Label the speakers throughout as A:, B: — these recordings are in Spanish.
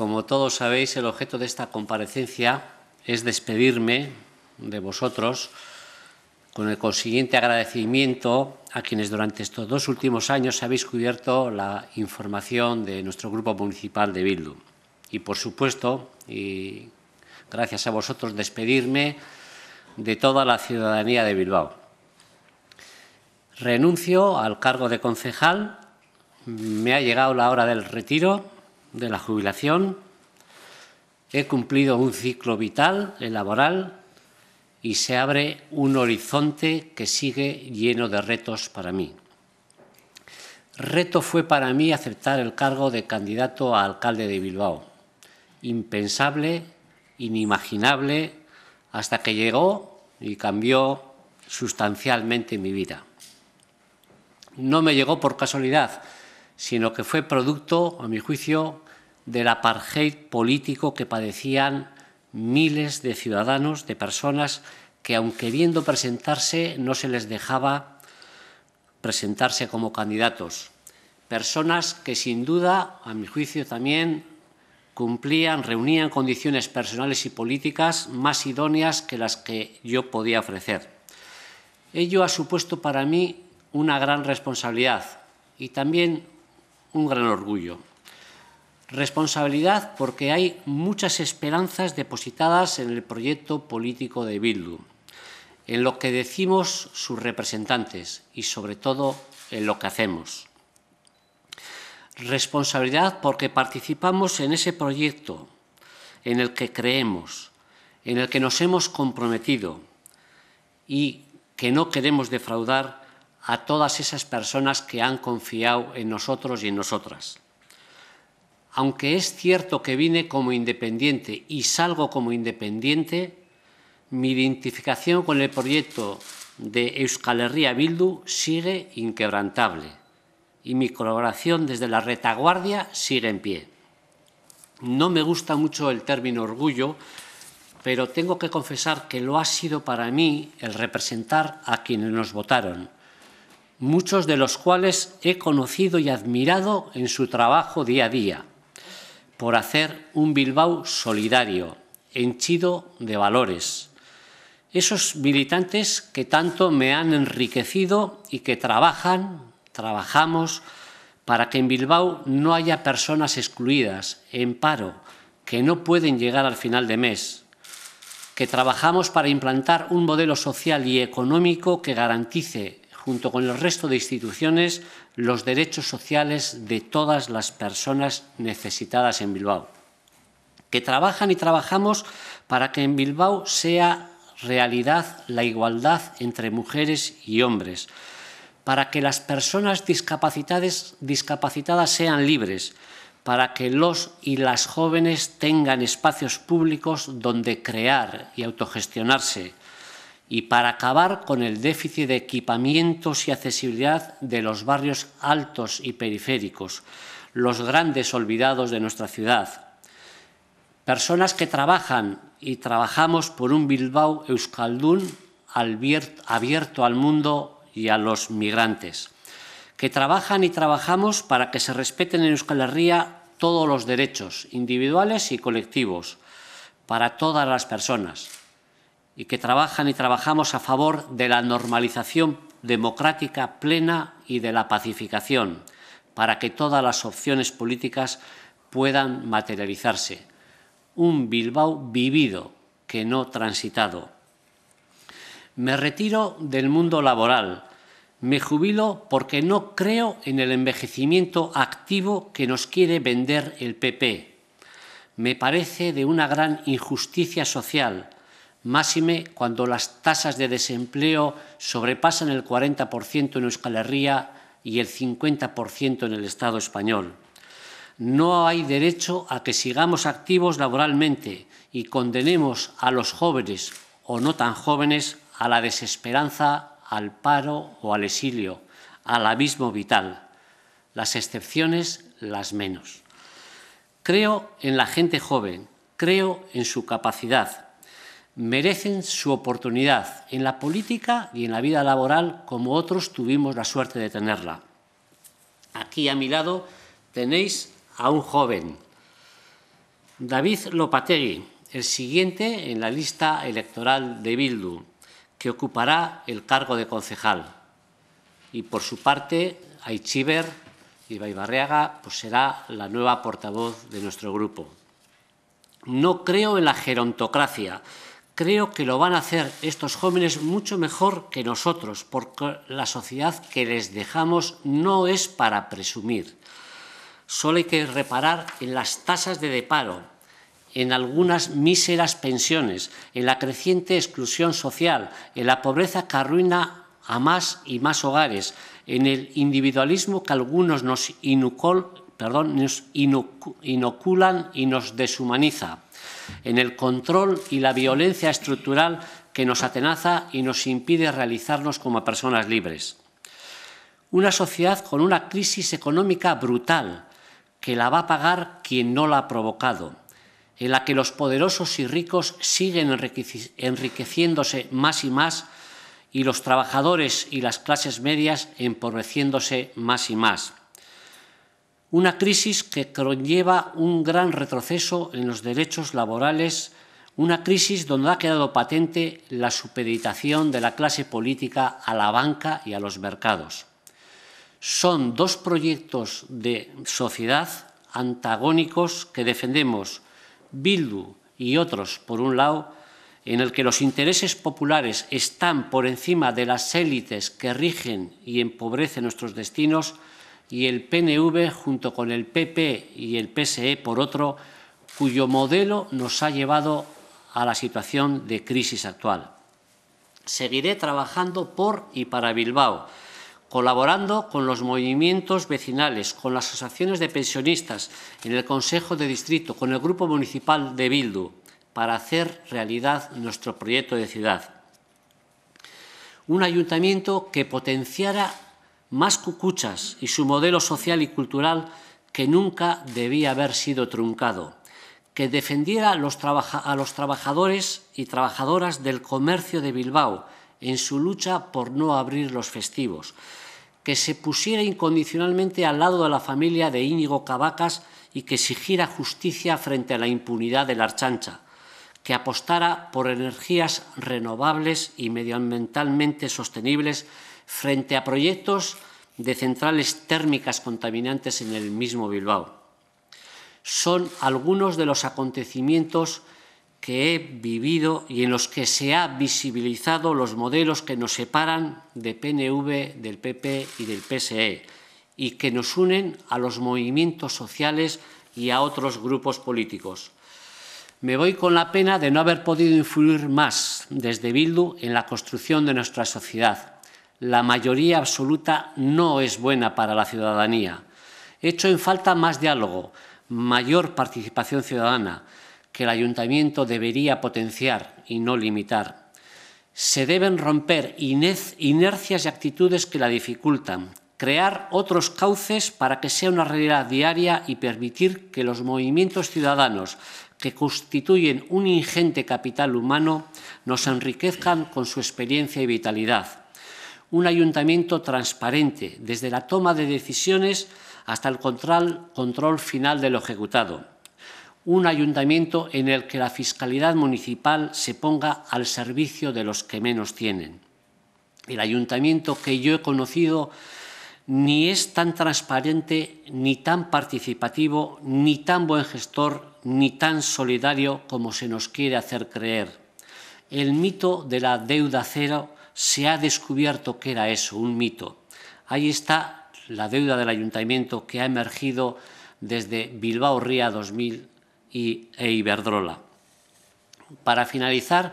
A: Como todos sabéis, el objeto de esta comparecencia es despedirme de vosotros con el consiguiente agradecimiento a quienes durante estos dos últimos años habéis cubierto la información de nuestro grupo municipal de Bildu. Y, por supuesto, y gracias a vosotros, despedirme de toda la ciudadanía de Bilbao. Renuncio al cargo de concejal, me ha llegado la hora del retiro de la jubilación, he cumplido un ciclo vital, laboral, y se abre un horizonte que sigue lleno de retos para mí. Reto fue para mí aceptar el cargo de candidato a alcalde de Bilbao, impensable, inimaginable, hasta que llegó y cambió sustancialmente mi vida. No me llegó por casualidad, sino que fue producto, a mi juicio, del apartheid político que padecían miles de ciudadanos, de personas que, aunque queriendo presentarse, no se les dejaba presentarse como candidatos. Personas que, sin duda, a mi juicio también, cumplían, reunían condiciones personales y políticas más idóneas que las que yo podía ofrecer. Ello ha supuesto para mí una gran responsabilidad y también un gran orgullo. Responsabilidad porque hay muchas esperanzas depositadas en el proyecto político de Bildu, en lo que decimos sus representantes y sobre todo en lo que hacemos. Responsabilidad porque participamos en ese proyecto en el que creemos, en el que nos hemos comprometido y que no queremos defraudar a todas esas personas que han confiado en nosotros y en nosotras. Aunque es cierto que vine como independiente y salgo como independiente, mi identificación con el proyecto de Euskal Herria Bildu sigue inquebrantable y mi colaboración desde la retaguardia sigue en pie. No me gusta mucho el término orgullo, pero tengo que confesar que lo ha sido para mí el representar a quienes nos votaron muchos de los cuales he conocido y admirado en su trabajo día a día, por hacer un Bilbao solidario, henchido de valores. Esos militantes que tanto me han enriquecido y que trabajan, trabajamos, para que en Bilbao no haya personas excluidas, en paro, que no pueden llegar al final de mes, que trabajamos para implantar un modelo social y económico que garantice junto con el resto de instituciones, los derechos sociales de todas las personas necesitadas en Bilbao, que trabajan y trabajamos para que en Bilbao sea realidad la igualdad entre mujeres y hombres, para que las personas discapacitadas, discapacitadas sean libres, para que los y las jóvenes tengan espacios públicos donde crear y autogestionarse, y para acabar con el déficit de equipamientos y accesibilidad de los barrios altos y periféricos, los grandes olvidados de nuestra ciudad. Personas que trabajan y trabajamos por un Bilbao Euskaldún abierto al mundo y a los migrantes, que trabajan y trabajamos para que se respeten en Euskal Herria todos los derechos individuales y colectivos para todas las personas y que trabajan y trabajamos a favor de la normalización democrática plena y de la pacificación, para que todas las opciones políticas puedan materializarse. Un Bilbao vivido, que no transitado. Me retiro del mundo laboral. Me jubilo porque no creo en el envejecimiento activo que nos quiere vender el PP. Me parece de una gran injusticia social máxime cuando las tasas de desempleo sobrepasan el 40% en Euskal Herria y el 50% en el Estado español. No hay derecho a que sigamos activos laboralmente y condenemos a los jóvenes o no tan jóvenes a la desesperanza, al paro o al exilio, al abismo vital. Las excepciones, las menos. Creo en la gente joven, creo en su capacidad, merecen su oportunidad en la política y en la vida laboral como otros tuvimos la suerte de tenerla. Aquí a mi lado tenéis a un joven, David Lopategui, el siguiente en la lista electoral de Bildu, que ocupará el cargo de concejal. Y por su parte, y y pues será la nueva portavoz de nuestro grupo. No creo en la gerontocracia, creo que lo van a hacer estos jóvenes mucho mejor que nosotros, porque la sociedad que les dejamos no es para presumir. Solo hay que reparar en las tasas de deparo, en algunas míseras pensiones, en la creciente exclusión social, en la pobreza que arruina a más y más hogares, en el individualismo que algunos nos, nos inoculan y nos deshumaniza en el control y la violencia estructural que nos atenaza y nos impide realizarnos como personas libres. Una sociedad con una crisis económica brutal que la va a pagar quien no la ha provocado, en la que los poderosos y ricos siguen enriqueciéndose más y más y los trabajadores y las clases medias empobreciéndose más y más una crisis que conlleva un gran retroceso en los derechos laborales, una crisis donde ha quedado patente la supeditación de la clase política a la banca y a los mercados. Son dos proyectos de sociedad antagónicos que defendemos Bildu y otros, por un lado, en el que los intereses populares están por encima de las élites que rigen y empobrecen nuestros destinos, y el PNV junto con el PP y el PSE por otro, cuyo modelo nos ha llevado a la situación de crisis actual. Seguiré trabajando por y para Bilbao, colaborando con los movimientos vecinales, con las asociaciones de pensionistas, en el Consejo de Distrito, con el Grupo Municipal de Bildu, para hacer realidad nuestro proyecto de ciudad. Un ayuntamiento que potenciara más cucuchas y su modelo social y cultural que nunca debía haber sido truncado, que defendiera a los, trabajadores y trabajadoras del comercio de Bilbao en su lucha por no abrir los festivos, que se pusiera incondicionalmente al lado de la familia de Íñigo Cavacas y que exigiera justicia frente a la impunidad de la archancha, que apostara por energías renovables y medioambientalmente sostenibles frente a proyectos de centrales térmicas contaminantes en el mismo Bilbao. Son algunos de los acontecimientos que he vivido y en los que se han visibilizado los modelos que nos separan de PNV, del PP y del PSE y que nos unen a los movimientos sociales y a otros grupos políticos. Me voy con la pena de no haber podido influir más desde Bildu en la construcción de nuestra sociedad, la mayoría absoluta no es buena para la ciudadanía. hecho en falta más diálogo, mayor participación ciudadana, que el ayuntamiento debería potenciar y no limitar. Se deben romper inercias y actitudes que la dificultan, crear otros cauces para que sea una realidad diaria y permitir que los movimientos ciudadanos que constituyen un ingente capital humano nos enriquezcan con su experiencia y vitalidad un ayuntamiento transparente, desde la toma de decisiones hasta el control, final de lo ejecutado. Un ayuntamiento en el que la fiscalidad municipal se ponga al servicio de los que menos tienen. El ayuntamiento que yo he conocido ni es tan transparente, ni tan participativo, ni tan buen gestor, ni tan solidario como se nos quiere hacer creer. El mito de la deuda cero se ha descubierto que era eso, un mito. Ahí está la deuda del ayuntamiento que ha emergido desde Bilbao Ría 2000 y, e Iberdrola. Para finalizar,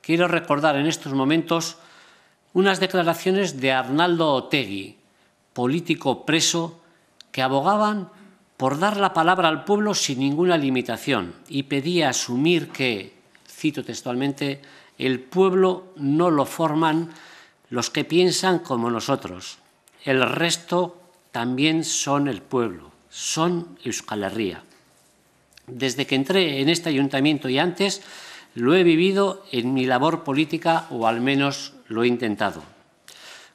A: quiero recordar en estos momentos unas declaraciones de Arnaldo Otegui, político preso, que abogaban por dar la palabra al pueblo sin ninguna limitación y pedía asumir que, cito textualmente, el pueblo no lo forman los que piensan como nosotros. El resto también son el pueblo, son Euskal Herria. Desde que entré en este ayuntamiento y antes, lo he vivido en mi labor política o al menos lo he intentado.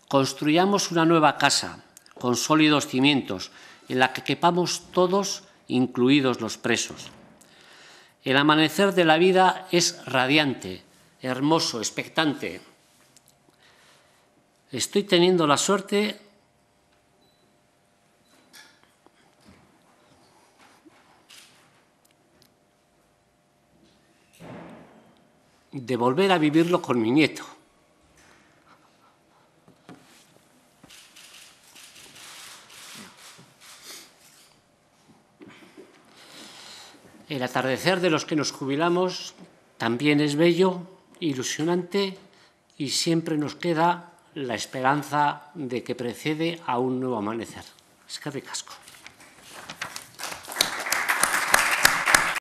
A: Construyamos una nueva casa con sólidos cimientos en la que quepamos todos, incluidos los presos. El amanecer de la vida es radiante, hermoso, expectante. Estoy teniendo la suerte de volver a vivirlo con mi nieto. El atardecer de los que nos jubilamos también es bello ilusionante y siempre nos queda la esperanza de que precede a un nuevo amanecer. Es que casco